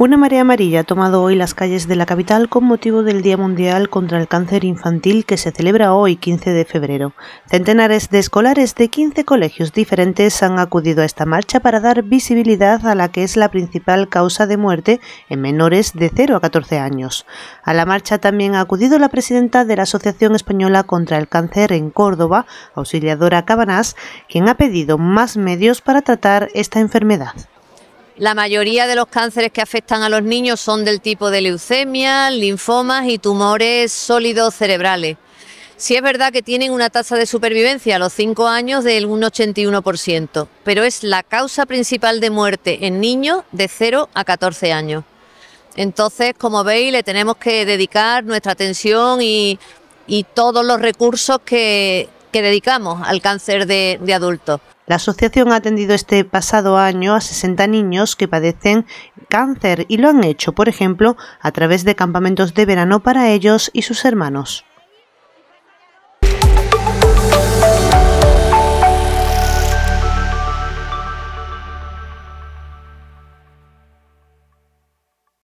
Una marea amarilla ha tomado hoy las calles de la capital con motivo del Día Mundial contra el Cáncer Infantil que se celebra hoy 15 de febrero. Centenares de escolares de 15 colegios diferentes han acudido a esta marcha para dar visibilidad a la que es la principal causa de muerte en menores de 0 a 14 años. A la marcha también ha acudido la presidenta de la Asociación Española contra el Cáncer en Córdoba, auxiliadora Cabanás, quien ha pedido más medios para tratar esta enfermedad. La mayoría de los cánceres que afectan a los niños son del tipo de leucemia, linfomas y tumores sólidos cerebrales. Sí es verdad que tienen una tasa de supervivencia a los 5 años del 81%, pero es la causa principal de muerte en niños de 0 a 14 años. Entonces, como veis, le tenemos que dedicar nuestra atención y, todos los recursos que, dedicamos al cáncer de adultos. La asociación ha atendido este pasado año a 60 niños que padecen cáncer y lo han hecho, por ejemplo, a través de campamentos de verano para ellos y sus hermanos.